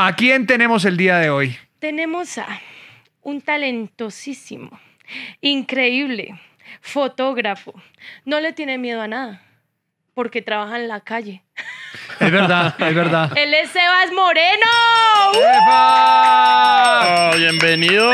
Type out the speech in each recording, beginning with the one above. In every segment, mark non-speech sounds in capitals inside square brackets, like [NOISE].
¿A quién tenemos el día de hoy? Tenemos a un talentosísimo, increíble, fotógrafo. No le tiene miedo a nada, porque trabaja en la calle. Es verdad, es verdad. [LAUGHS] Él es Sebas Moreno. Oh, bienvenido.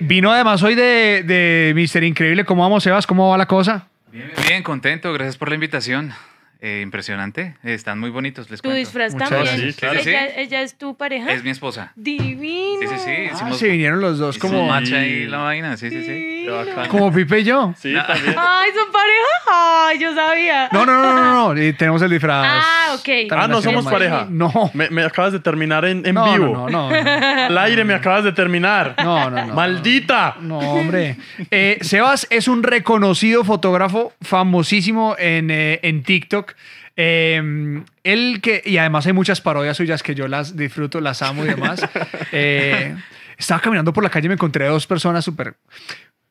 Vino además hoy de, de Mister Increíble. ¿Cómo vamos, Sebas? ¿Cómo va la cosa? Bien, bien, contento. Gracias por la invitación. Eh, impresionante. Están muy bonitos, les tu cuento. Tu disfraz también. Claro. Ella, es tu pareja. Es mi esposa. Divino. Sí, sí, sí. Ah, se vinieron los dos como. Macha y la vaina. Sí, sí, sí. Como Pipe y yo. Sí, también. Ay, son pareja. Ay, yo sabía. No, no, no, no. no. tenemos el disfraz. Ah, ok. Ah, no somos pareja. No. Me, acabas de terminar en, vivo. No, no, no. Al aire me acabas de terminar. No, no, no. Maldita. No, hombre. Eh, Sebas es un reconocido fotógrafo famosísimo en, eh, en TikTok Em, él que, y además hay muchas parodias suyas que yo las disfruto, las amo y demás. [LAUGHS] Eh, estaba caminando por la calle y me encontré dos personas súper.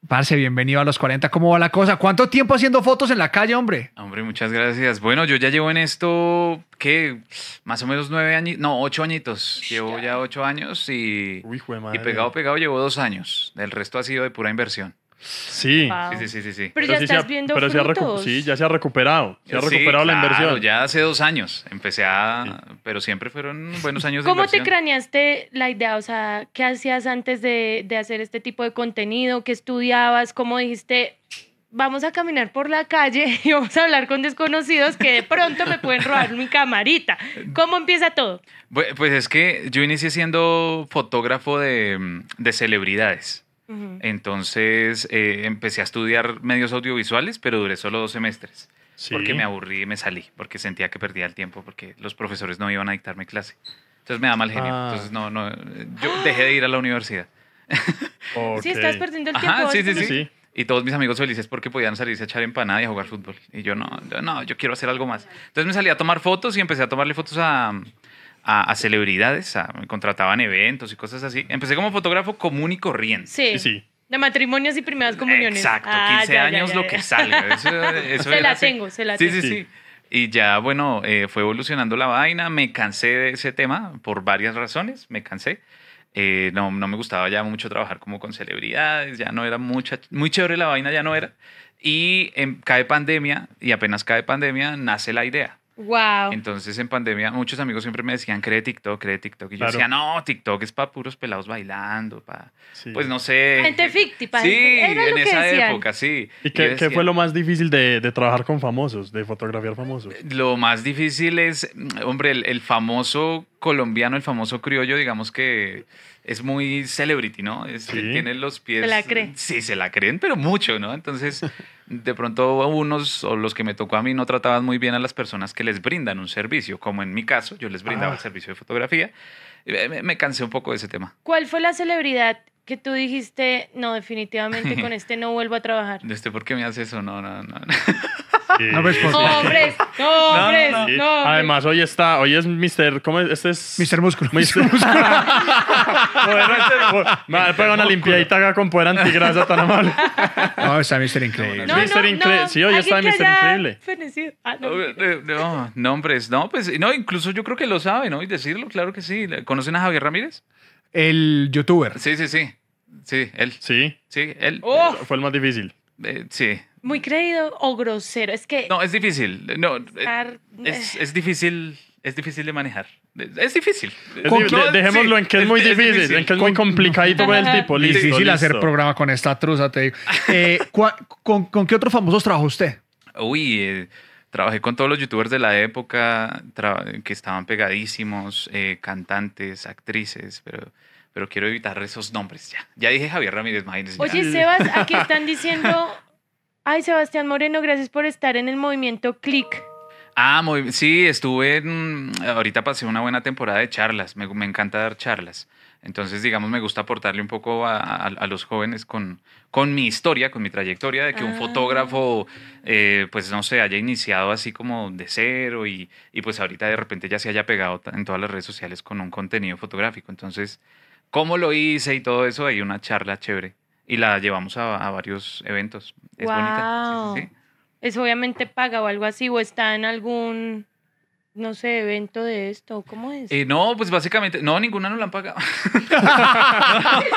Parce, bienvenido a los 40. ¿Cómo va la cosa? ¿Cuánto tiempo haciendo fotos en la calle, hombre? Hombre, muchas gracias. Bueno, yo ya llevo en esto, ¿qué? Más o menos nueve años, no, ocho añitos. Llevo ya ocho años y, y pegado, pegado llevo dos años. El resto ha sido de pura inversión. Sí. sí, sí, sí, sí. Pero, ya estás se ha, viendo sí, ya se ha recuperado. Se ha recuperado la inversión. Ya hace dos años empecé a. Pero siempre fueron buenos años ¿Cómo te craneaste la idea? O sea, ¿qué hacías antes de, hacer este tipo de contenido? ¿Qué estudiabas? ¿Cómo dijiste? Vamos a caminar por la calle [LAUGHS] y vamos a hablar con desconocidos que de pronto me pueden robar mi camarita. ¿Cómo empieza todo? Pues es que yo inicié siendo fotógrafo de, de celebridades. Entonces eh, empecé a estudiar medios audiovisuales, pero duré solo dos semestres. Porque me aburrí y me salí, porque sentía que perdía el tiempo, porque los profesores no iban a dictarme clase. Entonces me da mal genio. Ah. Entonces no, no, yo dejé de ir a la universidad. [LAUGHS] Sí, estás perdiendo el tiempo. sí, sí, sí. Y todos mis amigos felices porque podían salirse a echar empanada y a jugar fútbol. Y yo no, no, yo quiero hacer algo más. Entonces me salí a tomar fotos y empecé a tomarle fotos a, a, celebridades, me contrataban eventos y cosas así. Empecé como fotógrafo común y corriente. Sí. sí. De matrimonios y primeras comuniones. Exacto, 15 ah, años lo que salga. [LAUGHS] se la tengo, se la tengo. Sí, sí, sí. Y ya, bueno, eh, fue evolucionando la vaina. Me cansé de ese tema por varias razones. Me cansé. Eh, no, no me gustaba ya mucho trabajar como con celebridades. Ya no era mucha, muy chévere la vaina, ya no era. Y en, cae pandemia y apenas cae pandemia nace la idea Wow. Entonces en pandemia muchos amigos siempre me decían, cree TikTok, cree TikTok. Y yo decía, no, TikTok es para puros pelados bailando, pues no sé. Gente ficti, para en esa época, sí. ¿Y, qué, fue lo más difícil de, trabajar con famosos, de fotografiar famosos? Lo más difícil es, mm, hombre, el famoso colombiano, el famoso criollo, digamos que es muy celebrity, ¿no? Tiene los pies. Se la creen. Sí, se la creen, pero mucho, ¿no? Entonces, [LAUGHS] de pronto, unos o los que me tocó a mí no trataban muy bien a las personas que les brindan un servicio, como en mi caso, yo les brindaba ah. el servicio de fotografía. Me, cansé un poco de ese tema. ¿Cuál fue la celebridad que tú dijiste, no, definitivamente [LAUGHS] con este no vuelvo a trabajar? ¿De este por qué me hace eso? no, no. no. [LAUGHS] [LAUGHS] No no, no. Además, hoy está, hoy es Mr. ¿Cómo es? Este es. Mr. Músculo. Mr. Músculo. a [LAUGHS] este pero una limpiadita con poder antigrasa tan amable. No, está Mr. Increíble. Mr. Increíble. Sí, hoy está Mr. Increíble. Ah, no. hombre! no, pues, no, incluso yo creo que lo sabe, ¿no? Y decirlo, claro que sí. ¿Conocen a Javier Ramírez? El youtuber. Sí, sí, sí. Sí, él. Sí. Sí, él. Oh. Fue el más difícil. Eh, sí. Muy creído o grosero. Es que. No, es difícil. No, eh, es, eh. es difícil es difícil de manejar. Es difícil. dejémoslo en que es muy difícil, es en que es muy complicadito ver el tipo. difícil hacer programa con esta truza, te digo. con, con, qué otros famosos trabajó usted? Uy, trabajé con todos los youtubers de la época que estaban pegadísimos, cantantes, actrices, pero pero quiero evitar esos nombres ya. Ya dije Javier Ramírez, imagínense. Oye, Sebas, aquí [LAUGHS] están diciendo, ay, Sebastián Moreno, gracias por estar en el movimiento Click. Ah, sí, estuve ahorita pasé una buena temporada de charlas, me, encanta dar charlas. Entonces, digamos, me gusta aportarle un poco a, los jóvenes con, con, mi historia, con mi trayectoria, de que un ah. fotógrafo, eh, pues no sé, haya iniciado así como de cero y, y, pues ahorita de repente ya se haya pegado en todas las redes sociales con un contenido fotográfico. Entonces, cómo lo hice y todo eso, hay una charla chévere. Y la llevamos a, varios eventos. Es bonita. obviamente paga o algo así, o está en algún no sé, evento de esto, ¿cómo es? Eh, no, pues básicamente, no, ninguna no la han pagado. [LAUGHS]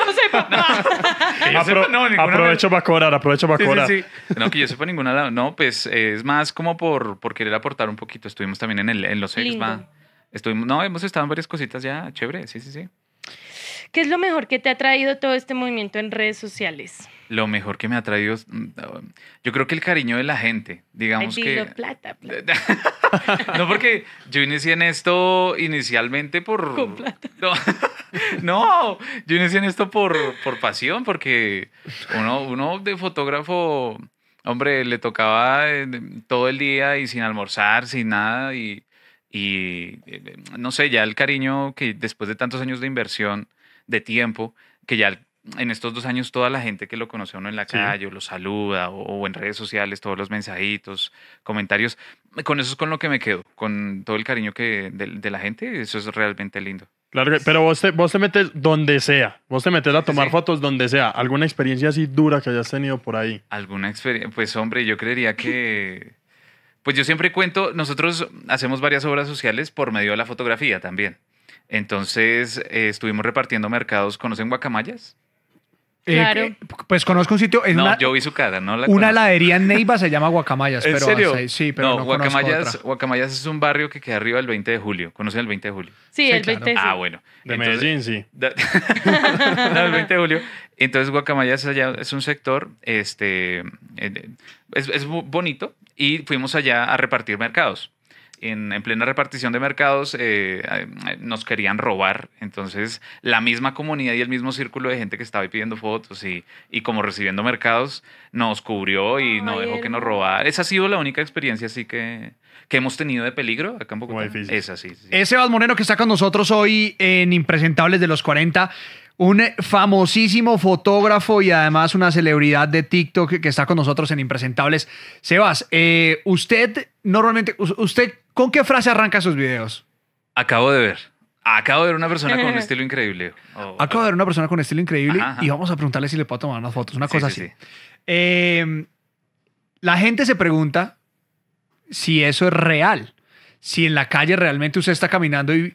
no, sé, [LAUGHS] no. aprovecho para cobrar, aprovecho para cobrar. No, que yo sepa ninguna, no, pues eh, es más como por, por querer aportar un poquito. Estuvimos también en, el, en los Expa. Estuvimos, no, hemos estado en varias cositas ya, chévere, sí, sí, sí. ¿Qué es lo mejor que te ha traído todo este movimiento en redes sociales? Lo mejor que me ha traído, mm, yo creo que el cariño de la gente, digamos que... plata, plata. [LAUGHS] no, porque yo inicié en esto inicialmente por... Con plata. [LAUGHS] No, no yo inicié en esto por, por pasión, porque uno, de fotógrafo, hombre, le tocaba eh, todo el día y sin almorzar, sin nada, y, y eh, no sé, ya el cariño que después de tantos años de inversión de tiempo, que ya en estos dos años toda la gente que lo conoce a uno en la calle o lo saluda o, en redes sociales, todos los mensajitos, comentarios, eh, con eso es con lo que me quedo, con todo el cariño que de, la gente, eso es realmente lindo. Claro, pero vos te, vos te metes donde sea, vos te metes a tomar fotos donde sea, alguna experiencia así dura que hayas tenido por ahí. Alguna experiencia, pues hombre, yo creería que... Pues yo siempre cuento, nosotros hacemos varias obras sociales por medio de la fotografía también. Entonces eh, estuvimos repartiendo mercados. ¿Conocen guacamayas? Eh, claro. Eh, pues conozco un sitio. no, yo vi su cara, no Una ladería en Neiva se llama Guacamayas. [LAUGHS] ¿En serio? sí, pero no, no Guacamayas, Guacamayas es un barrio que queda arriba del 20 de julio. ¿Conocen el 20 de julio? Sí, el 20 de julio. Ah, bueno. De Entonces, Medellín, sí. [LAUGHS] no, el 20 de julio. Entonces, Guacamayas es un sector, este, es bonito, y fuimos allá a repartir mercados en, plena repartición de mercados eh, eh, nos querían robar. Entonces, la misma comunidad y el mismo círculo de gente que estaba ahí pidiendo fotos y, y como recibiendo mercados nos cubrió y no dejó que nos robara. Esa ha sido la única experiencia así que, que hemos tenido de peligro acá en Bogotá. Esa sí, sí. Moreno que está con nosotros hoy en Impresentables de los 40. Un eh, famosísimo fotógrafo y además una celebridad de TikTok que está con nosotros en Impresentables. Sebas, eh, usted normalmente, usted, ¿con qué frase arranca sus videos? Acabo de ver. Acabo de ver una persona con un [LAUGHS] estilo increíble. Acabo de ver una persona con estilo increíble y vamos a preguntarle si le puedo tomar unas fotos, una cosa así. Em, la gente se pregunta si eso es real, si en la calle realmente usted está caminando y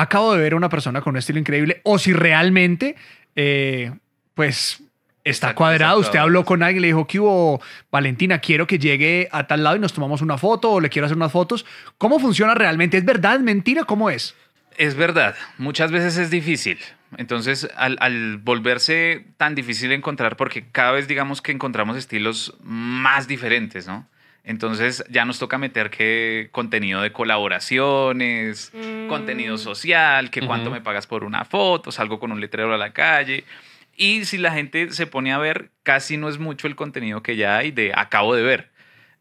acabo de ver a una persona con un estilo increíble o si realmente, eh, pues está cuadrado. Usted habló con alguien, le dijo que hubo Valentina, quiero que llegue a tal lado y nos tomamos una foto o le quiero hacer unas fotos. ¿Cómo funciona realmente? ¿Es verdad? ¿Mentira? ¿Cómo es? Es verdad. Muchas veces es difícil. Entonces, al, volverse tan difícil encontrar, porque cada vez digamos que encontramos estilos más diferentes, ¿no? Entonces ya nos toca meter que contenido de colaboraciones, mm. contenido social, que cuánto me pagas por una foto, salgo con un letrero a la calle. Y si la gente se pone a ver, casi no es mucho el contenido que ya hay de acabo de ver.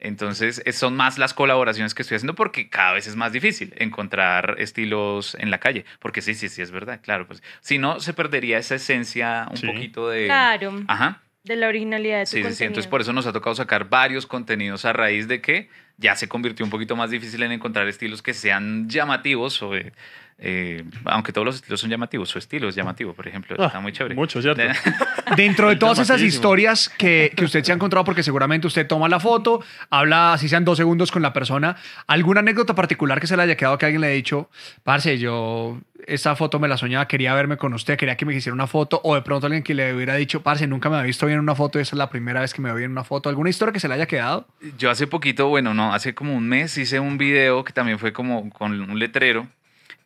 Entonces son más las colaboraciones que estoy haciendo porque cada vez es más difícil encontrar estilos en la calle. Porque sí, sí, sí, es verdad, claro. Pues, si no, se perdería esa esencia un poquito de... Claro. Ajá de la originalidad de tu sí, contenido. Sí, entonces por eso nos ha tocado sacar varios contenidos a raíz de que ya se convirtió un poquito más difícil en encontrar estilos que sean llamativos, o, eh, eh, aunque todos los estilos son llamativos, su estilo es llamativo, por ejemplo, ah, está muy chévere. Mucho, ¿cierto? [LAUGHS] Dentro de todas esas historias que, usted se ha encontrado, porque seguramente usted toma la foto, habla, así sean dos segundos con la persona, ¿alguna anécdota particular que se le haya quedado que alguien le haya dicho, parce, yo esa foto me la soñaba, quería verme con usted, quería que me hiciera una foto, o de pronto alguien que le hubiera dicho, parce, nunca me había visto bien una foto, esa es la primera vez que me veo bien una foto, ¿alguna historia que se le haya quedado? Yo hace poquito, bueno, no hace como un mes hice un video que también fue como con un letrero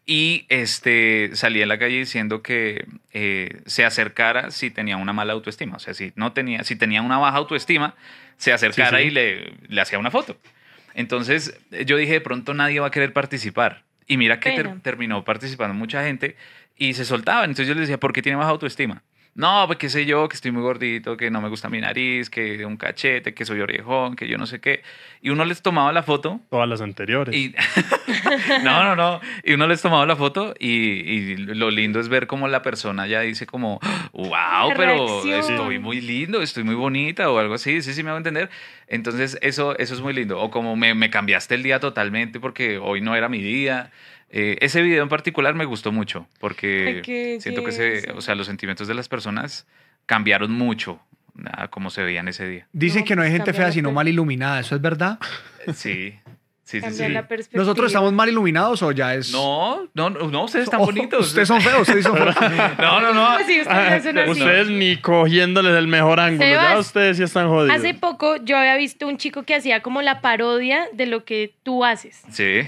y este, salí en la calle diciendo que eh, se acercara si tenía una mala autoestima. O sea, si, no tenía, si tenía una baja autoestima, se acercara y le, hacía una foto. Entonces eh, yo dije, de pronto nadie va a querer participar. Y mira que terminó participando mucha gente y se soltaban. Entonces yo le decía, ¿por qué tiene baja autoestima? no, pues qué sé yo, que estoy muy gordito, que no me gusta mi nariz, que un cachete, que soy orejón, que yo no sé qué. Y uno les tomaba la foto. Todas las anteriores. [LAUGHS] no, no, no. Y uno les tomaba la foto y, y, lo lindo es ver cómo la persona ya dice como, wow, pero estoy muy lindo, estoy muy bonita o algo así. Sí, sí, me hago entender. Entonces, eso, eso es muy lindo. O como me, me cambiaste el día totalmente porque hoy no era mi día. Eh, ese video en particular me gustó mucho porque siento que se, o sea, los sentimientos de las personas cambiaron mucho a cómo se veían ese día. Dicen que no hay gente fea, sino mal iluminada. ¿Eso es verdad? [LAUGHS] Sí. Sí, sí, ¿Nosotros estamos mal iluminados o ya es.? No, no, no, ustedes están bonitos. Ustedes son feos, ustedes son feos. [LAUGHS] no, no, no. Ah, ustedes, ni cogiéndoles el mejor ángulo. ya ustedes sí están jodidos. Hace poco yo había visto un chico que hacía como la parodia de lo que tú haces. Sí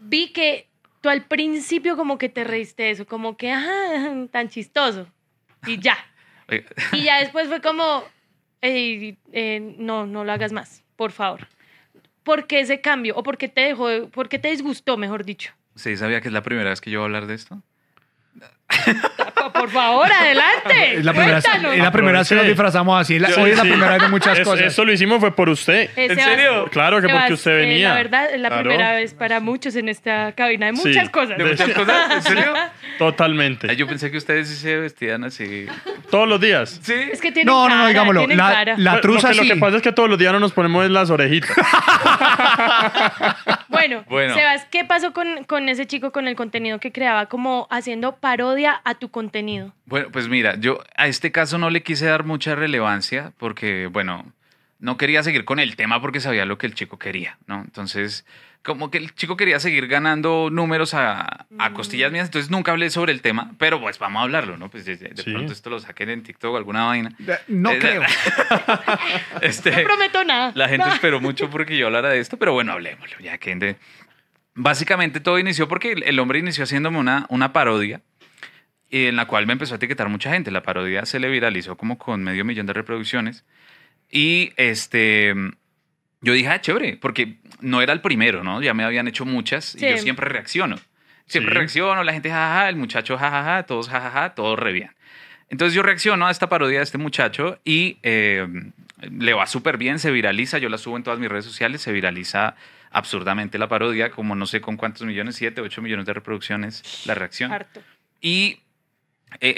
vi que tú al principio como que te reíste eso, como que, ah, [LAUGHS] tan chistoso. Y ya. [LAUGHS] y ya después fue como, eh, no, no lo hagas más, por favor. ¿Por qué ese cambio? ¿O por qué te dejó, por qué te disgustó, mejor dicho? Sí, sabía que es la primera vez que yo voy a hablar de esto. Por favor, adelante. [LAUGHS] La es la primera vez que nos disfrazamos así. hoy es la primera vez de muchas cosas. Eso lo hicimos fue por usted. Eh, ¿En serio? Claro que porque usted eh, venía. la verdad, es la primera vez para muchos en esta cabina de muchas cosas. ¿De [LAUGHS] muchas cosas? ¿En serio? [LAUGHS] Totalmente. Yo pensé que ustedes se vestían así. Todos los días. Sí. Es que No, no, no, digámoslo. La, truza lo, que pasa es que todos los días no nos ponemos en las orejitas. [LAUGHS] Bueno, Sebas, ¿qué pasó con, con, ese chico, con el contenido que creaba, como haciendo parodia a tu contenido? Bueno, pues mira, yo a este caso no le quise dar mucha relevancia porque, bueno, no quería seguir con el tema porque sabía lo que el chico quería, ¿no? Entonces, como que el chico quería seguir ganando números a, a, costillas mías, entonces nunca hablé sobre el tema, pero pues vamos a hablarlo, ¿no? Pues de, pronto esto lo saquen en TikTok o alguna vaina. no creo. [LAUGHS] este, no prometo nada. La gente esperó mucho porque yo hablara de esto, pero bueno, hablemoslo, ya que... básicamente todo inició porque el, hombre inició haciéndome una, una parodia en la cual me empezó a etiquetar mucha gente. La parodia se le viralizó como con medio millón de reproducciones. Y este, yo dije, ah, chévere, porque no era el primero, ¿no? Ya me habían hecho muchas y yo siempre reacciono. Siempre reacciono, la gente jajaja, ja, el muchacho jajaja, todos jajaja, todos re bien. Entonces yo reacciono a esta parodia de este muchacho y eh, le va súper bien, se viraliza, yo la subo en todas mis redes sociales, se viraliza absurdamente la parodia, como no sé con cuántos millones, siete, ocho millones de reproducciones la reacción. Y eh,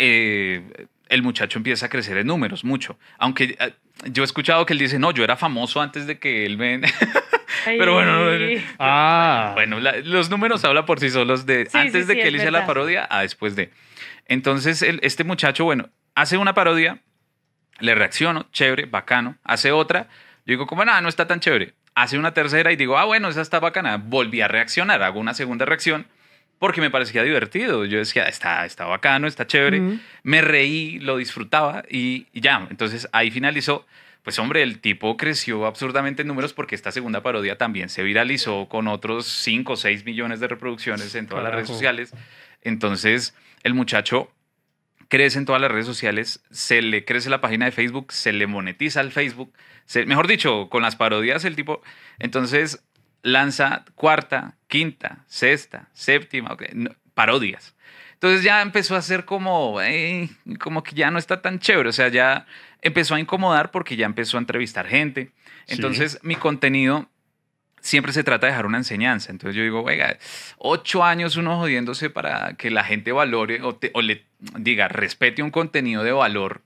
eh, el muchacho empieza a crecer en números mucho. Aunque eh, yo he escuchado que él dice, no, yo era famoso antes de que él me... [LAUGHS] Pero bueno, ah. bueno los números hablan por sí solos de antes de que él hiciera la parodia a después de. Entonces, este muchacho, bueno, hace una parodia, le reacciono, chévere, bacano, hace otra, yo digo, como nada, no está tan chévere. Hace una tercera y digo, ah, bueno, esa está bacana. Volví a reaccionar, hago una segunda reacción porque me parecía divertido. Yo decía, está, está bacano, está chévere. Me reí, lo disfrutaba y, ya. Entonces ahí finalizó. Pues hombre, el tipo creció absurdamente en números porque esta segunda parodia también se viralizó con otros 5 o 6 millones de reproducciones en todas las redes sociales. Entonces, el muchacho crece en todas las redes sociales, se le crece la página de Facebook, se le monetiza el Facebook, mejor dicho, con las parodias el tipo. Entonces, lanza cuarta, quinta, sexta, séptima, parodias. Entonces ya empezó a ser como, eh, como que ya no está tan chévere, o sea, ya empezó a incomodar porque ya empezó a entrevistar gente. Entonces mi contenido siempre se trata de dejar una enseñanza. Entonces yo digo, oiga, ocho años uno jodiéndose para que la gente valore o le diga, respete un contenido de valor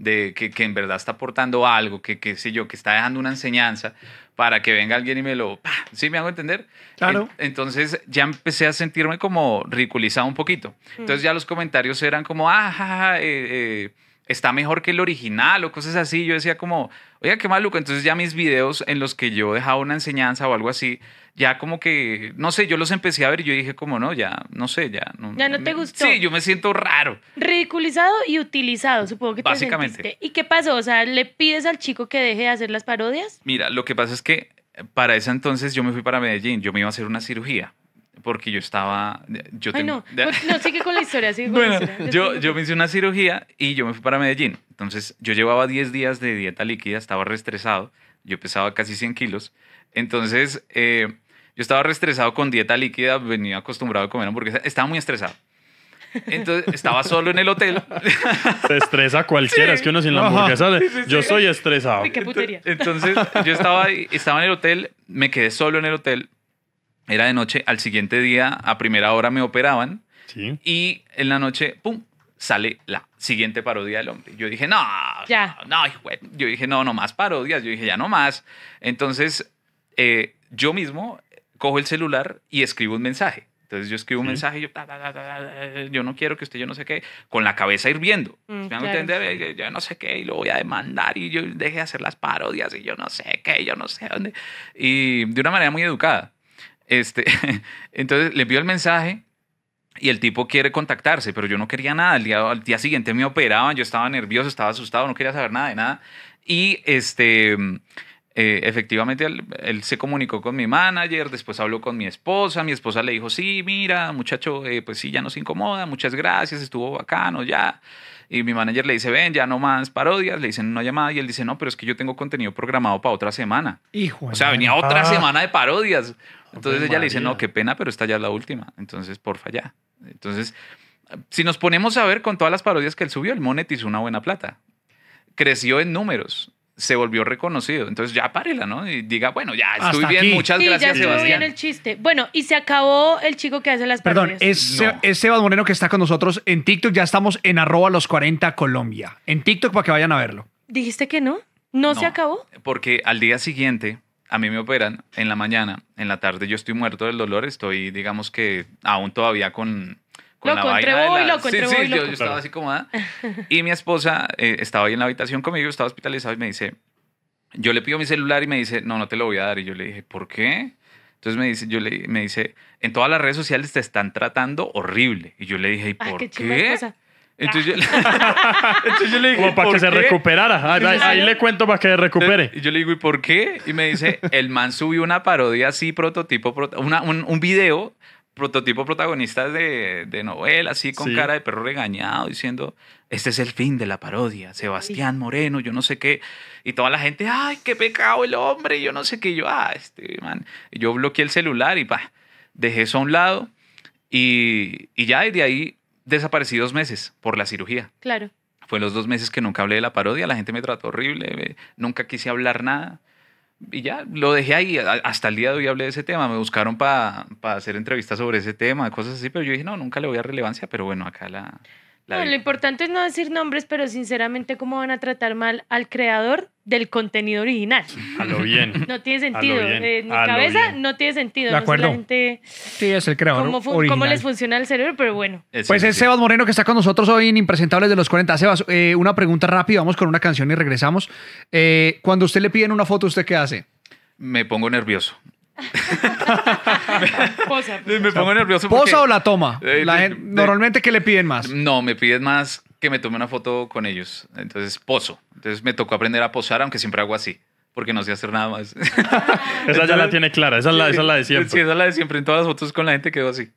de que, en verdad está aportando algo, que qué sé yo, que está dejando una enseñanza para que venga alguien y me lo, ¿sí me hago entender? Claro. Entonces ya empecé a sentirme como ridiculizado un poquito. Mm. Entonces ya los comentarios eran como, ah, eh, eh, está mejor que el original o cosas así. Yo decía como, oiga, qué maluco. Entonces ya mis videos en los que yo dejaba una enseñanza o algo así, ya como que, no sé, yo los empecé a ver y yo dije como, no, ya, no sé, ya. No, ya no te gustó. Sí, yo me siento raro. Ridiculizado y utilizado, supongo que Básicamente. ¿Y qué pasó? O sea, ¿le pides al chico que deje de hacer las parodias? Mira, lo que pasa es que para ese entonces yo me fui para Medellín, yo me iba a hacer una cirugía porque yo estaba... Yo no. Pues, no, sigue con la historia, sigue [LAUGHS] bueno, Yo, yo me hice una cirugía y yo me fui para Medellín. Entonces, yo llevaba 10 días de dieta líquida, estaba reestresado, yo pesaba casi 100 kilos. Entonces, eh, yo estaba reestresado con dieta líquida, venía acostumbrado a comer hamburguesa, estaba muy estresado. Entonces estaba solo en el hotel. [LAUGHS] Se estresa cualquiera, es que uno sin la hamburguesa. yo soy estresado. Qué putería. Entonces, yo estaba, estaba en el hotel, me quedé solo en el hotel era de noche, al siguiente día, a primera hora me operaban. Y en la noche, ¡pum! sale la siguiente parodia del hombre. Yo dije, no, ya. no, no yo dije, no, no más parodias, yo dije, ya no más. Entonces, eh, yo mismo cojo el celular y escribo un mensaje. Entonces yo escribo un mensaje, yo, yo no quiero que usted, yo no sé qué, con la cabeza hirviendo. Mm, yo no sé qué, y lo voy a demandar, y yo deje de hacer las parodias, y yo no sé qué, yo no sé dónde. Y de una manera muy educada. Este, [LAUGHS] entonces le envió el mensaje y el tipo quiere contactarse, pero yo no quería nada. Al día, al día siguiente me operaban, yo estaba nervioso, estaba asustado, no quería saber nada de nada. Y este, mm, eh, efectivamente él, se comunicó con mi manager, después habló con mi esposa, mi esposa le dijo, sí, mira, muchacho, eh, pues sí, ya nos incomoda, muchas gracias, estuvo bacano, ya. Y mi manager le dice, ven, ya no más parodias, le dicen una llamada y él dice, no, pero es que yo tengo contenido programado para otra semana. Hijo o sea, venía otra ah. semana de parodias. Entonces ella le dice, no, qué pena, pero esta ya es la última. Entonces, porfa, ya. Entonces, si nos ponemos a ver con todas las parodias que él subió, monet hizo una buena plata. Creció en números se volvió reconocido. Entonces ya párela, ¿no? Y diga, bueno, ya estoy bien, muchas sí, gracias, ya bien el chiste. Bueno, y se acabó el chico que hace las Perdón, es, no. Moreno que está con nosotros en TikTok. Ya estamos en arroba los 40 Colombia. En TikTok para que vayan a verlo. ¿Dijiste que ¿No, no se acabó? Porque al día siguiente a mí me operan en la mañana, en la tarde yo estoy muerto del dolor, estoy, digamos que aún todavía con, la vaina Loco, sí, yo, estaba así cómoda. Ah. [LAUGHS] Y mi esposa eh, estaba ahí en la habitación conmigo, estaba hospitalizada y me dice, yo le pido mi celular y me dice, no, no te lo voy a dar. Y yo le dije, ¿por qué? Entonces me dice, yo le, me dice, en todas las redes sociales te están tratando horrible. Y yo le dije, ¿y ah, por qué? qué? Ah. [LAUGHS] Entonces, yo, le digo. Como para que se recuperara. Ah, ahí, le cuento para que se recupere. Y yo le digo, ¿y por qué? Y me dice, el man subió una parodia así, prototipo, una, un, video, prototipo protagonista de, de novela, así con cara de perro regañado, diciendo, este es el fin de la parodia, Sebastián Moreno, yo no sé qué. Y toda la gente, ay, qué pecado el hombre, yo no sé qué. yo, ah, este man. yo bloqueé el celular y pa, dejé eso a un lado. Y, y ya desde ahí desaparecí dos meses por la cirugía. Claro. Fue los dos meses que nunca hablé de la parodia, la gente me trató horrible, nunca quise hablar nada. Y ya lo dejé ahí, hasta el día de hoy hablé de ese tema, me buscaron para hacer entrevistas sobre ese tema, cosas así, pero yo dije, no, nunca le voy a relevancia, pero bueno, acá la... No, lo importante es no decir nombres, pero sinceramente, ¿cómo van a tratar mal al creador del contenido original? bien. No tiene sentido. en mi cabeza no tiene sentido. De acuerdo. sí, es el creador. Cómo, les funciona el cerebro? Pero bueno. pues es Sebas Moreno que está con nosotros hoy en Impresentables de los 40. Sebas, eh, una pregunta rápida. Vamos con una canción y regresamos. Eh, cuando usted le piden una foto, ¿usted qué hace? Me pongo nervioso. [LAUGHS] Posa, me pongo nervioso. ¿Posa o la toma? Eh, normalmente, ¿qué le piden más? No, me piden más que me tome una foto con ellos. Entonces, poso. Entonces, me tocó aprender a posar, aunque siempre hago así porque no sé hacer nada más. esa ya la tiene clara, esa es la, esa es la de siempre. Sí, esa es la de siempre. En todas las fotos con la gente quedó así.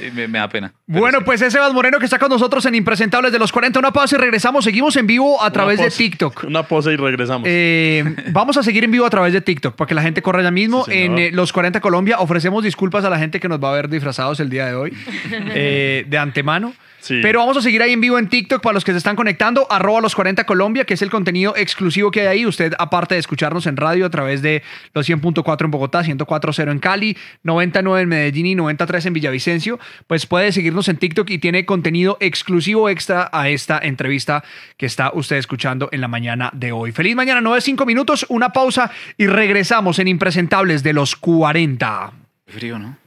Eh, me, da pena. Bueno, pues ese Sebas Moreno que está con nosotros en Impresentables de los 40. Una pausa y regresamos. Seguimos en vivo a través de TikTok. Una pausa y regresamos. Eh, [LAUGHS] vamos a seguir en vivo a través de TikTok para que la gente corra ya mismo. en eh, Los 40 Colombia ofrecemos disculpas a la gente que nos va a ver disfrazados el día de hoy [LAUGHS] de antemano. Pero vamos a seguir ahí en vivo en TikTok para los que se están conectando, arroba los 40 Colombia, que es el contenido exclusivo que hay ahí. Usted, aparte de escucharnos en radio a través de los 100.4 en Bogotá, 104.0 en Cali, 99 en Medellín y 93 en Villavicencio, pues puede seguirnos en TikTok y tiene contenido exclusivo extra a esta entrevista que está usted escuchando en la mañana de hoy. Feliz mañana, Nueve cinco minutos, una pausa y regresamos en Impresentables de los 40. Frío, ¿no?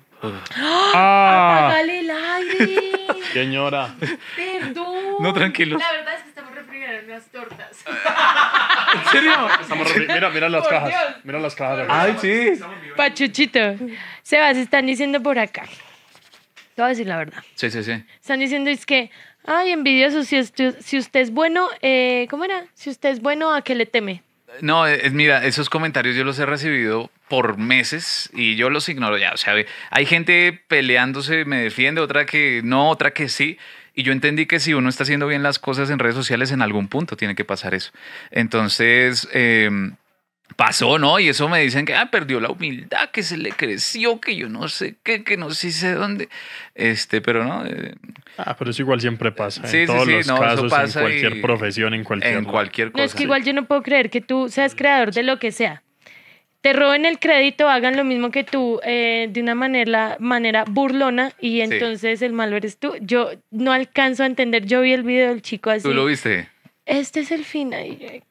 ¡Ah! el aire! Señora. [LAUGHS] Perdón. No, tranquilos. La verdad es que estamos refrigerando las tortas. [LAUGHS] ¿En serio? Estamos mira, mira las cajas. Mira las cajas. Ay, sí. Pachuchito. Sebas, están diciendo por acá. Te voy a decir la verdad. Sí, sí, sí. Están diciendo es que, ay, envidioso, si, si usted es bueno, eh, ¿cómo era? Si usted es bueno, ¿a qué le teme? No, mira, esos comentarios yo los he recibido por meses y yo los ignoro ya. O sea, hay gente peleándose, me defiende, otra que no, otra que sí. Y yo entendí que si uno está haciendo bien las cosas en redes sociales, en algún punto tiene que pasar eso. Entonces, em, pasó, ¿no? Y eso me dicen que ah, perdió la humildad, que se le creció, que yo no sé qué, que no sé, sé dónde. Este, pero no. Eh, ah, pero eso igual siempre pasa. en todos los casos, pasa en cualquier profesión, en cualquier. En cualquier cosa. No, es que igual yo no puedo creer que tú seas creador de lo que sea roben el crédito, hagan lo mismo que tú eh, de una manera, manera burlona y entonces el malo eres tú. Yo no alcanzo a entender, yo vi el video del chico así. ¿Tú lo viste? Este es el fin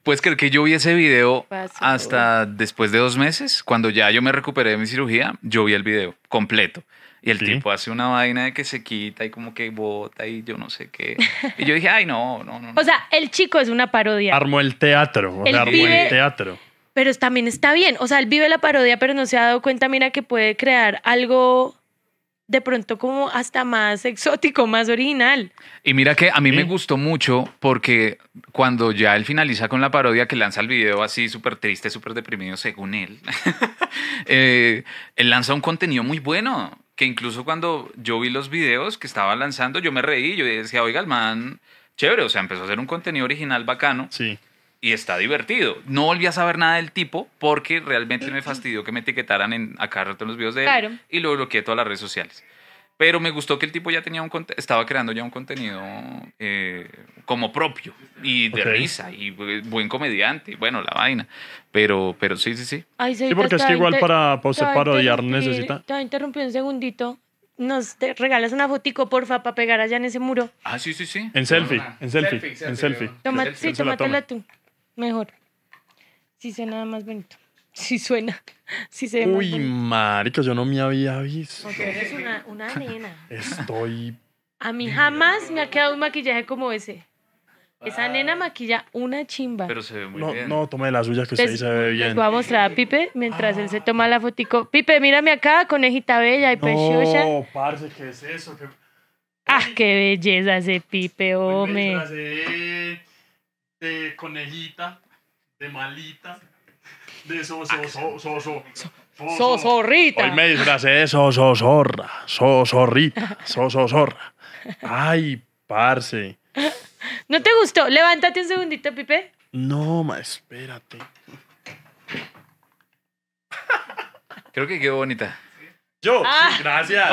Pues creo que yo vi ese video hasta después de dos meses, cuando ya yo me recuperé de mi cirugía, yo vi el video completo. Y el tipo hace una vaina de que se quita y como que bota y yo no sé qué. Y yo dije, ay, no, no, no. O sea, el chico es una parodia. Armó el teatro. armó el teatro pero también está bien. O sea, él vive la parodia, pero no se ha dado cuenta, mira, que puede crear algo de pronto como hasta más exótico, más original. Y mira que a mí me gustó mucho porque cuando ya él finaliza con la parodia que lanza el video así súper triste, súper deprimido, según él, [LAUGHS] eh, él lanza un contenido muy bueno, que incluso cuando yo vi los videos que estaba lanzando, yo me reí, yo decía, oiga, el man, chévere, o sea, empezó a hacer un contenido original bacano. Sí y está divertido. No volví a saber nada del tipo porque realmente me fastidió que me etiquetaran en, acá rato en los videos de él claro. y lo bloqueé todas las redes sociales. Pero me gustó que el tipo ya tenía un estaba creando ya un contenido eh, como propio y de risa y buen comediante, bueno, la vaina. Pero, pero sí, sí, sí. sí, porque es que igual para, pues, para parodiar necesita. Te voy a interrumpir un segundito nos te regalas una fotico, porfa, para pegar allá en ese muro. Ah, sí, sí, sí. En selfie, en selfie, en selfie. sí, tómatela tú. Mejor. Si sí suena más bonito. Si sí suena. Si se ve Uy, marica, yo no me había visto. Porque eres una, una [LAUGHS] nena. Estoy. A mí jamás me ha quedado un maquillaje como ese. Esa nena maquilla una chimba. Pero se ve muy no, bien. No, tome la suya que usted pues, ahí se ve bien. Les voy a mostrar a Pipe mientras él se toma la fotico. Pipe, mírame acá, conejita bella y no, parce, ¿qué es eso? ¡Ah, qué belleza ese Pipe, hombre! de conejita, de malita, de sososo, Sosorrita. Ah, Hoy me disfracé de sosorra, sosorrita, Ay, parce. ¿No te gustó? Levántate un segundito, Pipe. No, ma, espérate. Creo que quedó bonita. Yo, ah. gracias.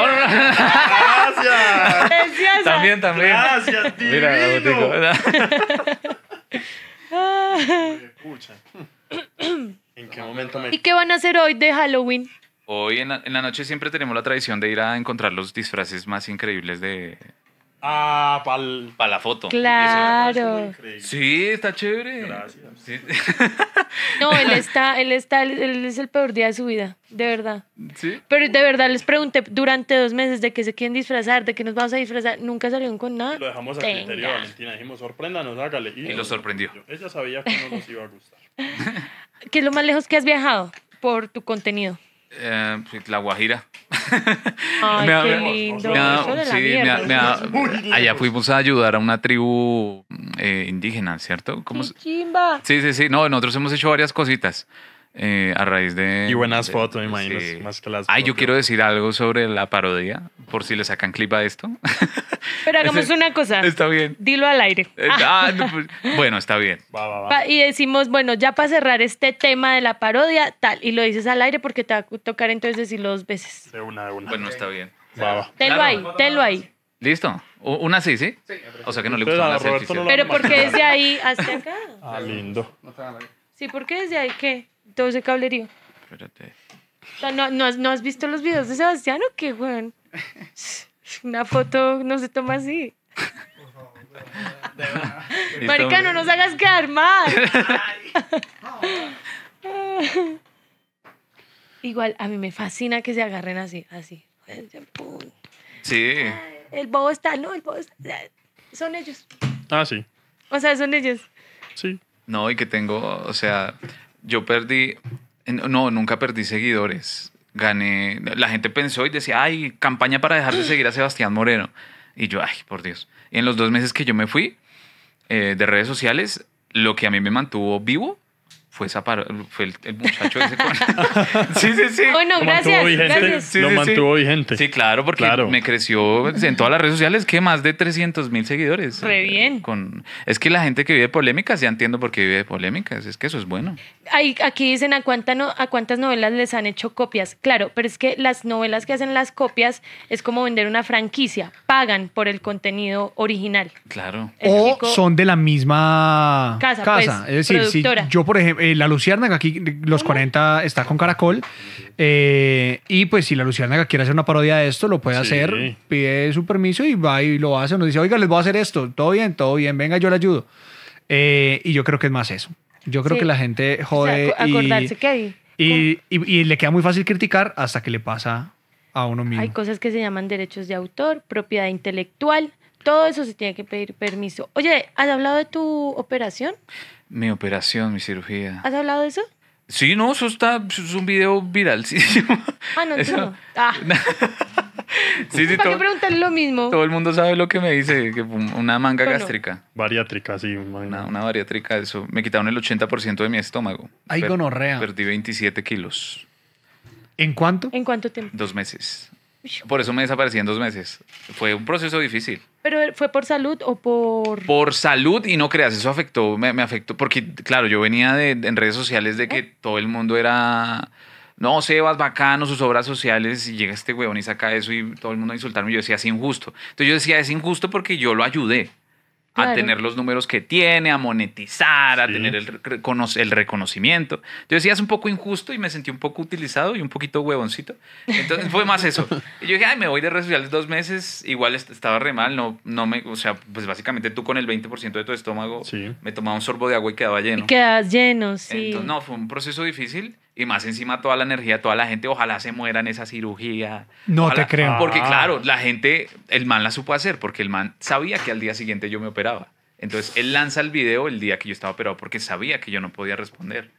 Gracias. También, también. Gracias, divino. Mira, [LAUGHS] Escucha. [COUGHS] ¿En qué momento ¿Y qué van a hacer hoy de Halloween? Hoy en la noche siempre tenemos la tradición de ir a encontrar los disfraces más increíbles de, Ah, para la foto. Claro. Ah, sí, está chévere. Gracias. [LAUGHS] No, él está, él está, él es el peor día de su vida, de verdad. Sí. Pero de verdad les pregunté durante dos meses de que se quieren disfrazar, de que nos vamos a disfrazar. Nunca salieron con nada. Lo dejamos al interior, criterio Valentina. Dijimos, sorpréndanos, hágale. Y, y lo sorprendió. Ella sabía que no nos iba a gustar. [LAUGHS] ¿Qué es lo más lejos que has viajado por tu contenido? Eh, la Guajira. allá fuimos a ayudar a una tribu mm, eh, indígena, ¿cierto? Sí, sí, sí. No, nosotros hemos hecho varias cositas. Eh, a raíz de... Y buenas fotos, imagino, más que las Ah, yo quiero decir algo sobre la parodia, por si le sacan clip a esto. [LAUGHS] Pero hagamos [LAUGHS] una cosa. Está bien. Dilo al aire. Eh, ah, pues, [LAUGHS] bueno, está bien. Y decimos, bueno, ya para cerrar este tema de la parodia, tal, y lo dices al aire porque te va a tocar entonces decirlo dos veces. De una, de una. Bueno, está bien. Va, Tenlo ahí, tenlo ahí. ¿Listo? ¿Una sí, sí? Sí. O sea que no le la las Pero porque desde ahí hasta acá. Ah, lindo. Sí, porque desde ahí, ¿qué? todo ese cablerío. Espérate. ¿no, has, visto los videos de Sebastián o qué, weón? [LAUGHS] Una foto no se toma así. Marica, no nos hagas quedar mal. [LAUGHS] Igual, a mí me fascina que se agarren así, así. Sí. El bobo está, no, el bobo está. Son ellos. Ah, sí. O sea, son ellos. Sí. No, y que tengo, o sea, yo perdí, no, nunca perdí seguidores. Gané, la gente pensó y decía, ay, campaña para dejar de mm. seguir a Sebastián Moreno. Y yo, ay, por Dios. Y en los dos meses que yo me fui eh, de redes sociales, lo que a mí me mantuvo vivo fue, fue el, muchacho ese con... [LAUGHS] sí, sí, sí. Bueno, gracias. lo mantuvo vigente. Sí, claro, porque me creció en todas las redes sociales que más de 300 mil seguidores. Re bien. Con... Es que la gente que vive polémicas, ya entiendo por qué vive de polémicas, es que eso es bueno. Ahí, aquí dicen a, a cuántas novelas les han hecho copias. Claro, pero es que las novelas que hacen las copias es como vender una franquicia, pagan por el contenido original. Claro. o son de la misma casa. Pues, es decir, yo, por ejemplo, eh, la Luciérnaga, aquí los 40 está con Caracol. Eh, y pues si la Luciérnaga quiere hacer una parodia de esto, lo puede hacer, pide su permiso y va y lo hace. Nos dice, oiga, les voy a hacer esto. Todo bien, todo bien, venga, yo le ayudo. Eh, y yo creo que es más eso. Yo creo que la gente jode. y le queda muy fácil criticar hasta que le pasa a uno mismo. Hay cosas que se llaman derechos de autor, propiedad intelectual. Todo eso se tiene que pedir permiso. Oye, ¿has hablado de tu operación? Mi operación, mi cirugía. ¿Has hablado de eso? Sí, no, eso está, es un video viral. Ah, no, no. Ah. [LAUGHS] sí, sí, ¿Para qué preguntar lo mismo? Todo el mundo sabe lo que me dice, que una manga gástrica. Bariátrica, sí. Una, una, bariátrica, eso. Me quitaron el 80% de mi estómago. Ay, gonorrea. Perdí 27 kilos. ¿En cuánto? ¿En cuánto tiempo? Dos meses. Por eso me desaparecí en dos meses. Fue un proceso difícil. ¿Pero fue por salud o por...? Por salud y no creas, eso afectó, me, afectó, porque claro, yo venía de, en redes sociales de que todo el mundo era... No, Sebas, bacano, sus obras sociales, y llega este huevón y saca eso y todo el mundo a insultarme. Yo decía, es injusto. Entonces yo decía, es injusto porque yo lo ayudé a tener los números que tiene, a monetizar, a tener el, el, reconocimiento. Yo decía, es un poco injusto y me sentí un poco utilizado y un poquito huevoncito. Entonces fue más eso. Y yo dije, ay, me voy de redes sociales dos meses, igual estaba re mal, no, no me, o sea, pues básicamente tú con el 20% de tu estómago me tomaba un sorbo de agua y quedaba lleno. Y quedas lleno, sí. Entonces, no, fue un proceso difícil y más encima toda la energía, toda la gente, ojalá se muera en esa cirugía. No te creo. Porque ah. claro, la gente, el man la supo hacer, porque el man sabía que al día siguiente yo me operaba. Entonces él lanza el video el día que yo estaba operado porque sabía que yo no podía responder.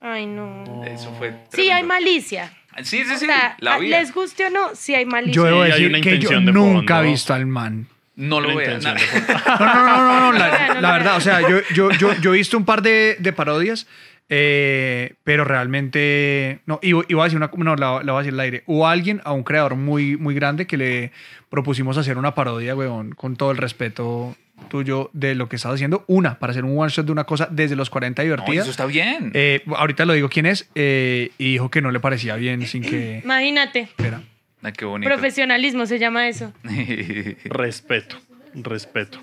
Ay, no. Eso fue. Sí, hay malicia. Sí, sí, sí. Ah, les guste o no, sí hay malicia. Yo debo decir que yo nunca he visto al man. No lo voy No, no, no, no, no, la, verdad, o sea, yo, yo, yo, he visto un par de, de parodias eh, pero realmente, no, y, voy a decir una, no, la, la, voy a decir al aire. o alguien, a un creador muy, muy grande, que le propusimos hacer una parodia, weón, con todo el respeto tuyo de lo que estaba haciendo. Una, para hacer un one shot de una cosa desde los 40 divertidas. eso está bien. Eh, ahorita lo digo quién es, eh, y dijo que no le parecía bien sin que. [CLEARS THROAT] Imagínate. Espera. Ah, qué bonito. Profesionalismo se llama eso. [LAUGHS] respeto, respeto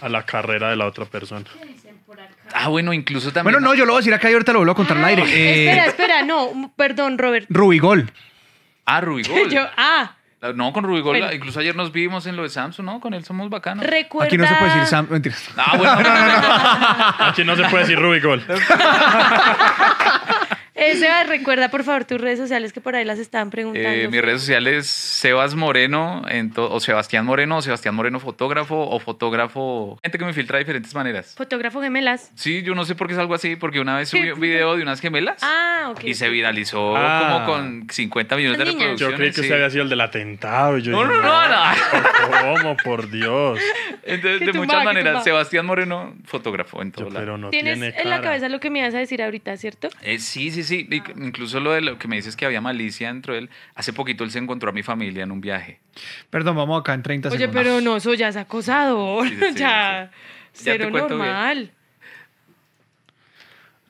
a la carrera de la otra persona. Ah, bueno, incluso también. Bueno, no, yo lo voy a decir acá y ahorita lo vuelvo a contar al ah, aire. Eh, espera, espera, no, perdón, Robert. Rubigol. Ah, Rubigol. [LAUGHS] yo, ah. ah. No, con Rubigol, incluso ayer nos vimos en lo de Samsung, ¿no? Con él somos bacanos. Recuerda. Aquí no se puede decir Samsung. Mentiras. Ah, bueno, no, [LAUGHS] no, Aquí no se puede decir Rubigol. [LAUGHS] Eh, Sebas, recuerda por favor tus redes sociales que por ahí las estaban preguntando. Eh, mis redes sociales, Sebas Moreno, o Sebastián Moreno, o Sebastián Moreno fotógrafo, o fotógrafo, gente que me filtra de diferentes maneras. Fotógrafo gemelas. Sí, yo no sé por qué es algo así, porque una vez subí un video de unas gemelas. Ah, y se viralizó ah. como con 50 millones de reproducciones. Yo creí que usted había sido el del atentado. no, no, no, [LAUGHS] ¿Cómo? Por Dios. de muchas maneras, Sebastián Moreno, fotógrafo en Pero no Tienes tiene en la cabeza lo que me vas a decir ahorita, ¿cierto? Eh, sí, sí, sí, ah, Incluso lo de lo que me dices que había malicia dentro de él. Hace poquito él se encontró a mi familia en un viaje. Perdón, vamos acá en 30 segundos. Oye, pero no, eso ya es acosador. Sí, [LAUGHS] ya, cero normal.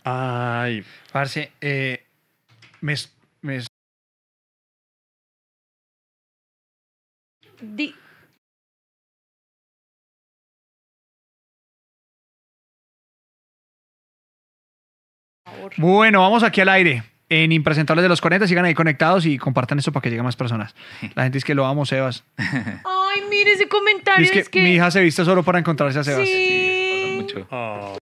Ay, parce, eh, me, me... Di Bueno, vamos aquí al aire. En Impresentables de los 40, sigan ahí conectados y compartan esto para que lleguen más personas. La gente es que lo amo, Sebas. [LAUGHS] Ay, mire ese comentario. Es que, mi hija se viste solo para encontrarse a Sebas. Sí. mucho. Oh.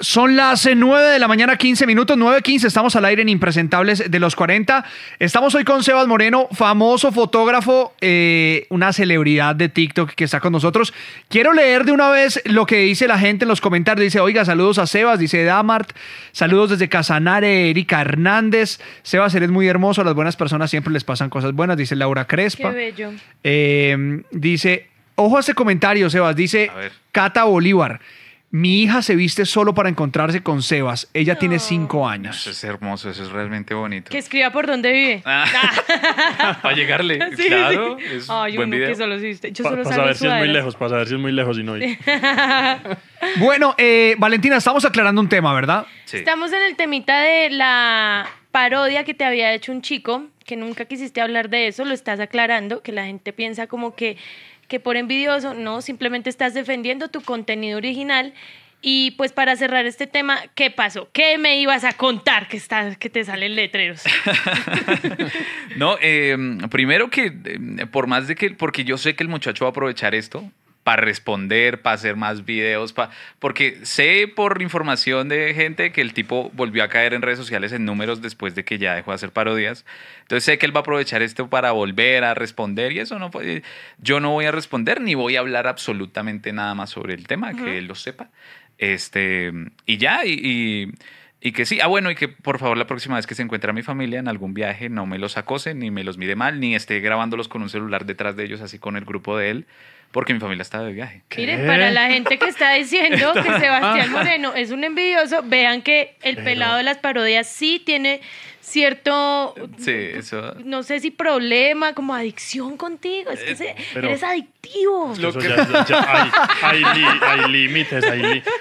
Son las 9 eh, de la mañana, 15 minutos, 9.15. Estamos al aire en Impresentables de los 40. Estamos hoy con Sebas Moreno, famoso fotógrafo, eh, una celebridad de TikTok que está con nosotros. Quiero leer de una vez lo que dice la gente en los comentarios. Dice, oiga, saludos a Sebas, dice Damart. Saludos desde Casanare, Erika Hernández. Sebas, eres muy hermoso. A las buenas personas siempre les pasan cosas buenas, dice Laura Crespa. Qué bello. Em, dice, ojo a este comentario, Sebas. Dice Cata Bolívar. Mi hija se viste solo para encontrarse con Sebas. Ella tiene cinco años. Eso es hermoso, eso es realmente bonito. Que escriba por dónde vive. Ah. Ah. [LAUGHS] para llegarle. claro. Es Ay, buen que solo se viste. Yo para saber si es muy lejos, para saber si es muy lejos y no ir. [LAUGHS] bueno, eh, Valentina, estamos aclarando un tema, ¿verdad? Sí. Estamos en el temita de la parodia que te había hecho un chico, que nunca quisiste hablar de eso, lo estás aclarando, que la gente piensa como que que por envidioso, no, simplemente estás defendiendo tu contenido original. Y pues para cerrar este tema, ¿qué pasó? ¿Qué me ibas a contar que, está, que te salen letreros? [LAUGHS] no, em, primero que em, por más de que, porque yo sé que el muchacho va a aprovechar esto, para responder, para hacer más videos, porque sé por información de gente que el tipo volvió a caer en redes sociales en números después de que ya dejó de hacer parodias. Entonces sé que él va a aprovechar esto para volver a responder y eso no puede... Yo no voy a responder ni voy a hablar absolutamente nada más sobre el tema, que él lo sepa. Este, y ya, y, y, que sí. Ah, bueno, y que por favor la próxima vez que se encuentre a mi familia en algún viaje no me los acose, ni me los mire mal, ni esté grabándolos con un celular detrás de ellos así con el grupo de él porque mi familia estaba de viaje. Miren, para la gente que está diciendo que [LAUGHS] Sebastián Moreno es un envidioso, vean que el pelado de las parodias sí tiene cierto, no sé si problema, como adicción contigo, es que eh, eres adictivo. hay, límites,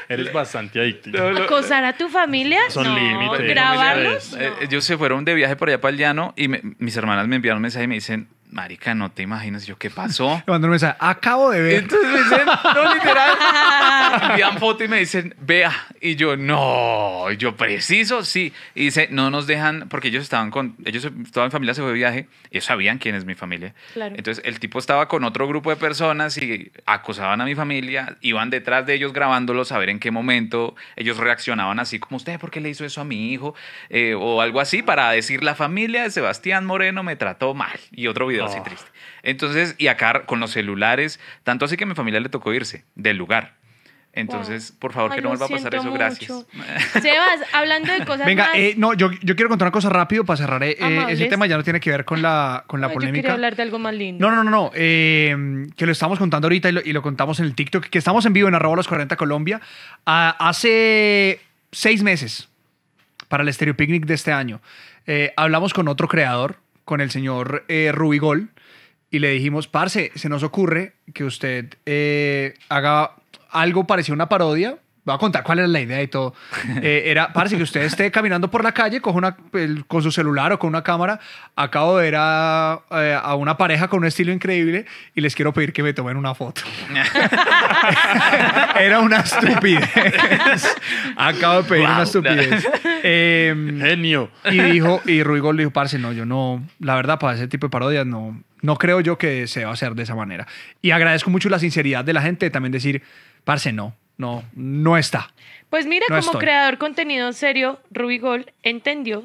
eres bastante adictivo. a tu familia? Son no, ¿Grabarlos? Eh, ellos se fueron de viaje por allá para el llano y mis hermanas me enviaron un mensaje y me dicen, Marica, no te imaginas yo qué pasó. cuando [LAUGHS] mandó un acabo de ver. Entonces me dicen, no, literal. Envían foto y me dicen, vea. Y yo, no, yo preciso, sí. Y dice, no nos dejan, porque ellos estaban con, ellos, toda mi familia se fue de viaje, ellos sabían quién es mi familia. Claro. Entonces el tipo estaba con otro grupo de personas y acosaban a mi familia, iban detrás de ellos grabándolos a ver en qué momento ellos reaccionaban así como, usted, ¿por qué le hizo eso a mi hijo? Eh, o algo así para decir, la familia de Sebastián Moreno me trató mal. Y otro video así triste. Entonces, y acá con los celulares, tanto así que a mi familia le tocó irse del lugar. Entonces, por favor, que no vuelva a pasar eso, gracias. [LAUGHS] Sebas, hablando de cosas Venga, eh, no, yo, yo, quiero contar una cosa rápido para cerrar. Eh, eh ese tema ya no tiene que ver con la, con la polémica. Yo quería hablar de algo más lindo. No, no, no, no. Eh, que lo estamos contando ahorita y lo, contamos en el TikTok, que estamos en vivo en arroba 40 Colombia. hace seis meses, para el Stereo Picnic de este año, hablamos con otro creador con el señor eh, Rubigol y le dijimos, parce, se nos ocurre que usted eh, haga algo parecido a una parodia, voy a contar cuál era la idea y todo. [LAUGHS] Eh, era, parece que usted esté caminando por la calle coge una, con su celular o con una cámara. Acabo de ver eh, a, una pareja con un estilo increíble y les quiero pedir que me tomen una foto. [LAUGHS] era una estupidez. Acabo de pedir una estupidez. Em, Genio. Y dijo, y Ruigo le dijo, parce, no, yo no, la verdad, para ese tipo de parodias no, no creo yo que se va a hacer de esa manera. Y agradezco mucho la sinceridad de la gente de también decir, parce, no no, no está. Pues mira, como creador contenido serio, Gold entendió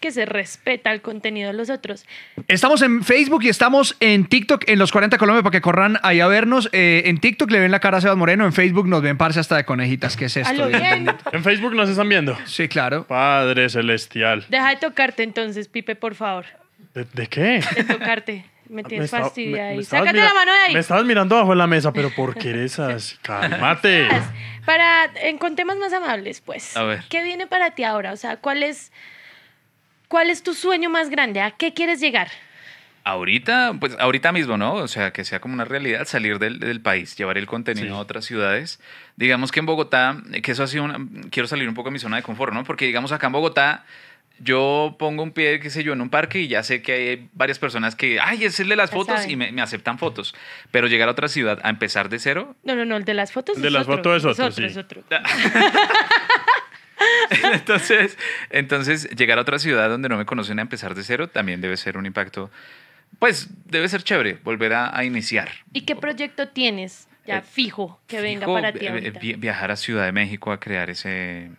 que se respeta el contenido de los otros. Estamos en Facebook y estamos en TikTok en los 40 Colombia para que corran ahí a vernos. Eh, en TikTok le ven la cara a Sebas Moreno, en Facebook nos ven parce hasta de conejitas. ¿Qué es esto? en Facebook nos están viendo. Sí, claro. Padre celestial. Deja de tocarte entonces, Pipe, por favor. ¿De, de qué? De tocarte. Me ah, tienes fastidia ahí. Sácate la mano de ahí. Me estabas mirando abajo en la mesa, pero ¿por qué eres [LAUGHS] Cálmate. Para, con temas más amables, pues. A ¿Qué viene para ti ahora? O sea, ¿cuál es, es tu sueño más grande? ¿A qué quieres llegar? Ahorita, pues ahorita mismo, ¿no? O sea, que sea como una realidad salir del, país, llevar el contenido a otras ciudades. Digamos que en Bogotá, que eso ha sido una, Quiero salir un poco de mi zona de confort, ¿no? Porque digamos acá en Bogotá yo pongo un pie, qué sé yo, en un parque y ya sé que hay varias personas que, ay, es el de las fotos y me, aceptan fotos. Pero llegar a otra ciudad a empezar de cero. No, no, no, el de las fotos. El de las fotos es otro. [LAUGHS] entonces, entonces, llegar a otra ciudad donde no me conocen a empezar de cero también debe ser un impacto. Pues debe ser chévere volver a, iniciar. ¿Y qué proyecto tienes ya eh, fijo que venga eh, para eh, ti? Viajar a Ciudad de México a crear ese.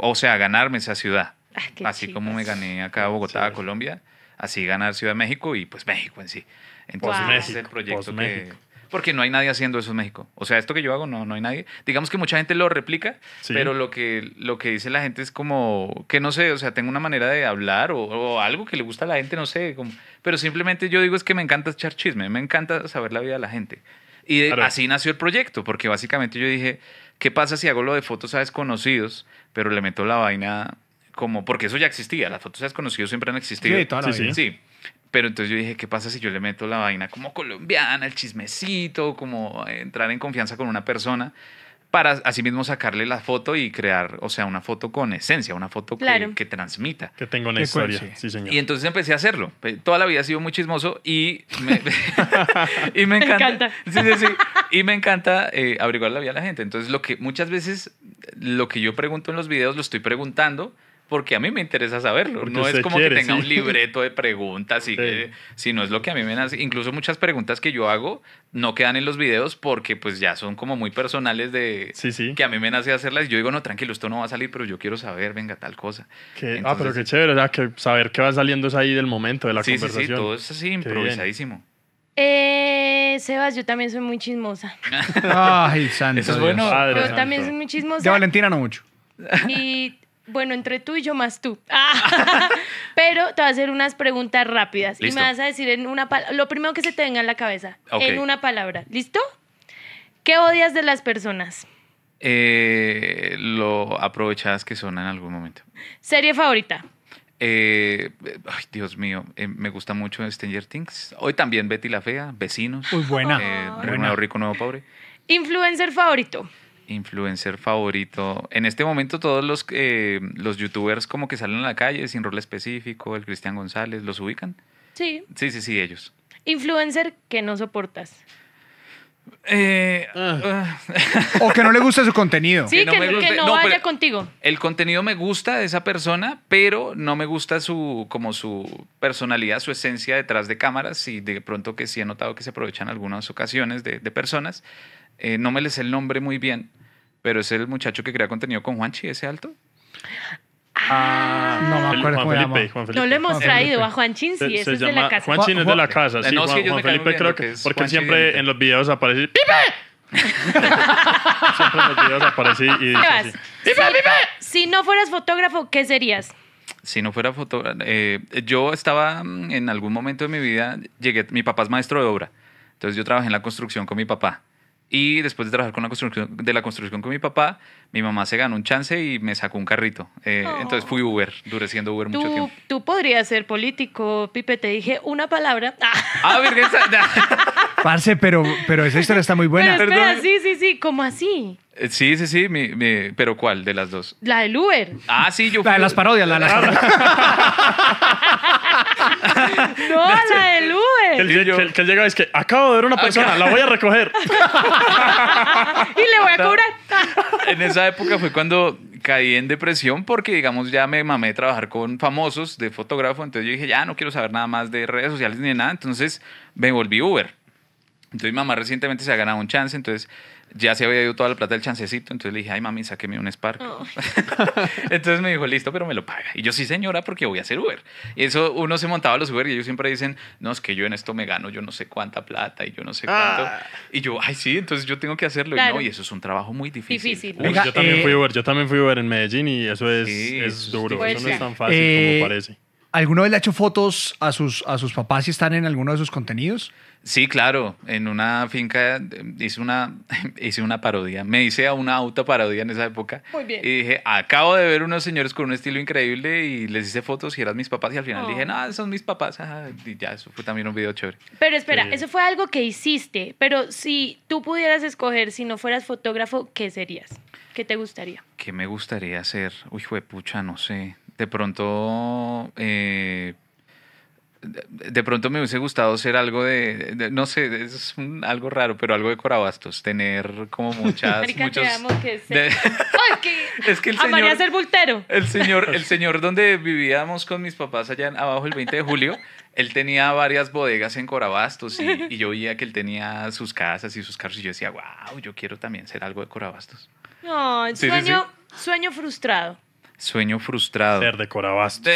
o sea, ganarme esa ciudad. Ah, así como me gané acá Bogotá, Colombia, así ganar Ciudad de México y pues México en sí. Entonces es el proyecto que... Porque no hay nadie haciendo eso en México. O sea, esto que yo hago no, no hay nadie. Digamos que mucha gente lo replica, pero lo que, lo que dice la gente es como que no sé, o sea, tengo una manera de hablar o, algo que le gusta a la gente, no sé. pero simplemente yo digo es que me encanta echar chisme, me encanta saber la vida de la gente. Y así nació el proyecto, porque básicamente yo dije, ¿qué pasa si hago lo de fotos a desconocidos, pero le meto la vaina como porque eso ya existía, las fotos desconocidas conocido siempre han existido. Sí, Pero entonces yo dije, ¿qué pasa si yo le meto la vaina como colombiana, el chismecito, como entrar en confianza con una persona? para asimismo sacarle la foto y crear, o sea, una foto con esencia, una foto que, que, transmita. Que tengo una historia. Sí, señor. Y entonces empecé a hacerlo. Toda la vida he sido muy chismoso y me, [LAUGHS] y me [LAUGHS] encanta. Sí, sí, sí. Y me encanta eh, averiguar la vida de la gente. Entonces, lo que muchas veces, lo que yo pregunto en los videos, lo estoy preguntando porque a mí me interesa saberlo. no es como que tenga un libreto de preguntas, y sí. que, sino es lo que a mí me nace. Incluso muchas preguntas que yo hago no quedan en los videos porque pues ya son como muy personales de que a mí me nace hacerlas. Y yo digo, no, tranquilo, esto no va a salir, pero yo quiero saber, venga, tal cosa. ah, pero qué chévere, o que saber qué va saliendo es ahí del momento, de la conversación. Sí, sí, todo es así, improvisadísimo. Eh, Sebas, yo también soy muy chismosa. [LAUGHS] Ay, santo. Eso bueno. yo también soy muy chismosa. De Valentina no mucho. Y bueno, entre tú y yo más tú. [LAUGHS] Ah. [LAUGHS] Pero te voy a hacer unas preguntas rápidas y me vas a decir en una palabra lo primero que se te venga a la cabeza, en una palabra. ¿Listo? ¿Qué odias de las personas? Eh, lo aprovechadas que son en algún momento. ¿Serie favorita? Eh, ay, Dios mío, eh, me gusta mucho Stranger Things. Hoy también Betty la Fea, Vecinos. Muy buena. Eh, Rico, Nuevo Pobre. ¿Influencer favorito? influencer favorito. En este momento todos los, eh, los youtubers como que salen a la calle sin rol específico, el Cristian González, ¿los ubican? Sí. Sí, sí, sí, ellos. Influencer que no soportas. Eh, ah. Ah. o que no le gusta su contenido. Sí, que, no, vaya contigo. El contenido me gusta de esa persona, pero no me gusta su como su personalidad, su esencia detrás de cámaras. Y de pronto que sí he notado que se aprovechan algunas ocasiones de, de personas eh, no me les el nombre muy bien, pero es el muchacho que crea contenido con Juanchi, ese alto. Ah, no me acuerdo Juan cómo Felipe, No lo hemos traído a Juan si sí, ese es de la casa. Juan es de la casa, sí. No, Juan, Felipe creo que, porque siempre en los videos aparece ¡Pipe! [LAUGHS] siempre en los videos aparece y dice así. ¡Pipe, si, pipe! Si no fueras fotógrafo, ¿qué serías? Si no fuera fotógrafo, eh, yo estaba mm, en algún momento de mi vida, llegué, mi papá es maestro de obra, entonces yo trabajé en la construcción con mi papá. Y después de trabajar con la construcción, de la construcción con mi papá, mi mamá se ganó un chance y me sacó un carrito. Eh, oh. Entonces fui Uber, duré siendo Uber mucho tiempo. Tú podrías ser político, Pipe, te dije una palabra. [LAUGHS] Ah, [LAUGHS] Parce, pero, pero esa historia está muy buena. sí, sí, sí, ¿cómo así? Eh, sí, sí, sí, pero ¿cuál de las dos? La del Uber. Ah, sí, yo. La de las parodias, la de las parodias. [LAUGHS] no, la del Uber. Que él, que él- llega es que acabo de ver una ah, persona, la voy a recoger. [LAUGHS] Y le voy a cobrar. En esa época fue cuando caí en depresión porque, digamos, ya me mamé de trabajar con famosos de fotógrafo. Entonces yo dije, ya no quiero saber nada más de redes sociales ni de nada. Entonces me volví Uber. Entonces mi mamá recientemente se ha ganado un chance. Entonces ya se había ido toda la plata del chancecito, entonces le dije, ay mami, sáqueme un Spark. [LAUGHS] entonces me dijo, listo, pero me lo paga. Y yo, sí señora, porque voy a hacer Uber. Y eso, uno se montaba a los Uber y ellos siempre dicen, no, es que yo en esto me gano yo no sé cuánta plata y yo no sé ah. cuánto. Y yo, ay sí, entonces yo tengo que hacerlo. Y no, y eso es un trabajo muy difícil. difícil. yo también eh, fui Uber, yo también fui Uber en Medellín y eso es, es duro, eso no es tan fácil como eh, parece. ¿Alguno de le ha hecho fotos a sus, a sus papás si están en alguno de sus contenidos? Sí, claro. En una finca em, hice una, [LAUGHS] hice una parodia. Me hice a una autoparodia en esa época. Muy bien. Y dije, acabo de ver unos señores con un estilo increíble y les hice fotos y eran mis papás. Y al final dije, oh. no, esos son mis papás. Y ya, eso fue también un video chévere. Pero espera, eso fue algo que hiciste. Pero si tú pudieras escoger, si no fueras fotógrafo, ¿qué serías? ¿Qué te gustaría? ¿Qué me gustaría hacer? Uy, pucha, no sé. De pronto... Eh, de pronto me hubiese gustado ser algo de, no sé, es algo raro, pero algo de Corabastos, tener como [LAUGHS] muchas... Marica, que es, que [LAUGHS] es que el señor, ser voltero. El señor, el [LAUGHS] señor donde vivíamos con mis papás allá abajo el 20 de julio, él tenía varias bodegas en Corabastos y, yo oía que él tenía sus casas y sus carros y yo decía, wow, yo quiero también ser algo de Corabastos. No, sueño frustrado. Sueño frustrado. Ser decorabastos.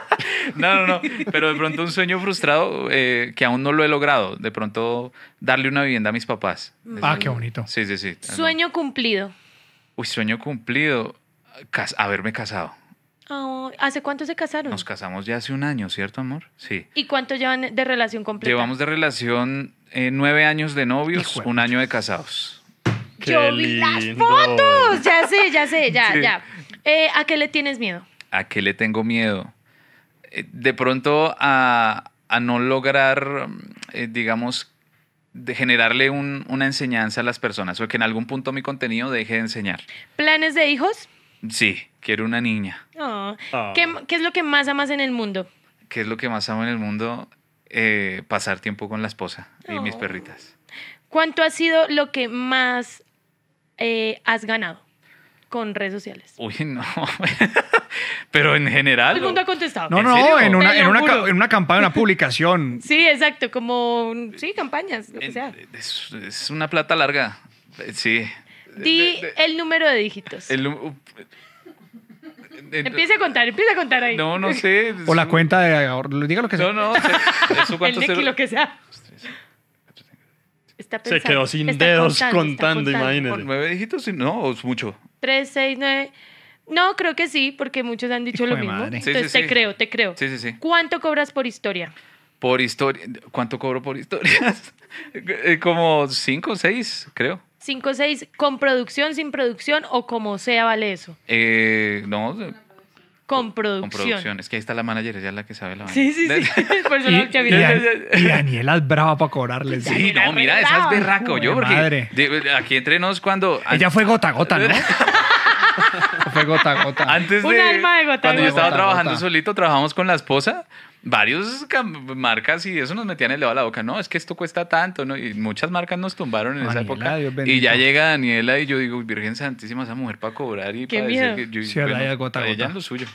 [LAUGHS] no, no, no. Pero de pronto un sueño frustrado eh, que aún no lo he logrado. De pronto darle una vivienda a mis papás. Mm. Ah, qué bonito. Sí, sí, sí. Sueño cumplido. Uy, sueño cumplido. haberme casado. Oh, ¿Hace cuánto se casaron? Nos casamos ya hace un año, ¿cierto, amor? Sí. ¿Y cuánto llevan de relación completa? Llevamos de relación eh, nueve años de novios, un año de casados. Yo vi las fotos. Ya sé, ya sé, ya, ya. Eh, ¿A qué le tienes miedo? ¿A qué le tengo miedo? Eh, de pronto a, no lograr, eh, digamos, generarle una enseñanza a las personas o que en algún punto mi contenido deje de enseñar. ¿Planes de hijos? Sí, quiero una niña. Oh. Ah. ¿Qué, es lo que más amas en el mundo? ¿Qué es lo que más amo en el mundo? pasar tiempo con la esposa y mis oh. perritas. ¿Cuánto ha sido lo que más has ganado? con redes sociales. Uy, no. [LAUGHS] Pero en general. Todo el mundo ha contestado. No, no, en una, en una, en, una, campaña, una publicación. [LAUGHS] sí, exacto, como. Sí, campañas, lo que sea. Es, una plata larga. Sí. Di el número de dígitos. El, uh, empieza a contar, empieza a contar ahí. No, no [LAUGHS] sé. O la cuenta de Diga lo que sea. No, no. el Neki, lo que sea. Está pensando, se quedó sin dedos contando, contando, contando ¿Nueve dígitos? No, es mucho. ¿Tres, seis, nueve? No, creo que sí, porque muchos han dicho lo mismo. Entonces te creo, te creo. Sí, sí, sí. ¿Cuánto cobras por historia? Por historia. ¿Cuánto cobro por historias? [LAUGHS] Eh, como cinco, o 6, creo. Cinco, o 6, con producción, sin producción o como sea, vale eso. Eh, no, con producción. Con producción. Es que ahí está la manager, ella es la que sabe la Sí, sí, sí. [LAUGHS] y, Daniela es brava para cobrarle. Sí, no, mira, esa es berraco. Yo, porque madre. aquí entre nos cuando... Ella fue gota a gota, ¿no? [LAUGHS] gota gota. Antes Un alma de gota Cuando yo estaba trabajando solito, trabajamos con la esposa. Varios marcas y eso nos metían el dedo a la boca. No, es que esto cuesta tanto, ¿no? Y muchas marcas nos tumbaron en esa época. y ya llega Daniela y yo digo, Virgen Santísima, esa mujer para cobrar y para decir que yo, sí, bueno, lo suyo.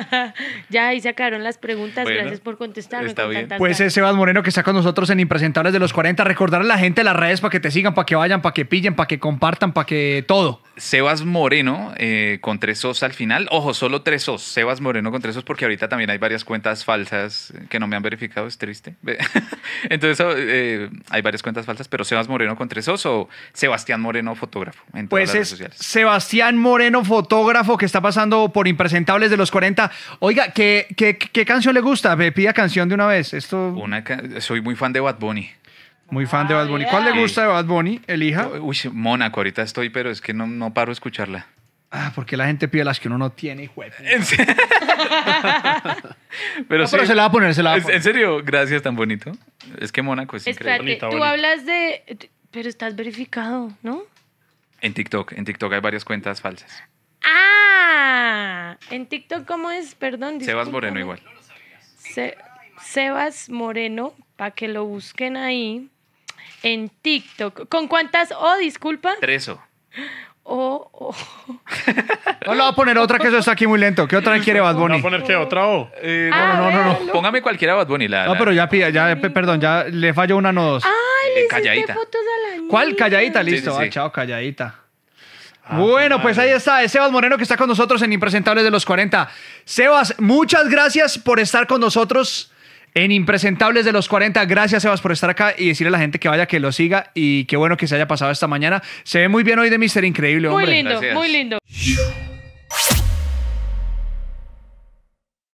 [LAUGHS] ya ahí sacaron las preguntas. Gracias por contestarme. pues Sebas Moreno que está con nosotros en Impresentables de los 40. Recordar a la gente las redes para que te sigan, para que vayan, para que pillen, para que compartan, para que todo. Sebas Moreno, eh, tres al final. Ojo, solo tres os. Sebas Moreno con tres os, porque ahorita también hay varias cuentas falsas que no me han verificado, es triste. [LAUGHS] Entonces eh, hay varias cuentas falsas, pero Sebas Moreno con tres o Sebastián Moreno fotógrafo. En pues es Sebastián Moreno fotógrafo que está pasando por Impresentables de los 40. Oiga, ¿qué, qué, canción le gusta? Me pida canción de una vez. Esto... Soy muy fan de Bad Bunny. Muy fan de Bad ah, Bunny. ¿Cuál le gusta de Bad Bunny? Elija. Uy, Mónaco, ahorita estoy, pero es que no, no paro de escucharla. Ah, porque la gente pide las que uno no tiene, y juega. [LAUGHS] pero, se la va a poner, se la va a poner. En serio, gracias, tan bonito. Es que Mónaco es increíble. tú hablas de. Pero estás verificado, ¿no? En TikTok. En TikTok hay varias cuentas falsas. ¡Ah! ¿En TikTok cómo es? Perdón. Sebas Moreno igual. Sebas Moreno, para que lo busquen ahí. En TikTok. ¿Con cuántas oh, disculpa? O. [LAUGHS] No le voy a poner otra que eso está aquí muy lento. ¿Qué otra quiere Bad Bunny? ¿No a poner qué? ¿Otra O? Eh, no, no, no, Póngame cualquiera Bad Bunny. No, pero ya, pilla- ya, perdón, ya le falló una no dos. Ay, le eh, fotos ¿Cuál? Calladita, listo. Ah, chao, calladita. Ah, bueno, pues ahí está, Sebas Moreno que está con nosotros en Impresentables de los 40. Sebas, muchas gracias por estar con nosotros. En Impresentables de los 40, gracias Sebas por estar acá y decirle a la gente que vaya, que lo siga y qué bueno que se haya pasado esta mañana. Se ve muy bien hoy de Mister Increíble, hombre. Muy lindo, muy lindo.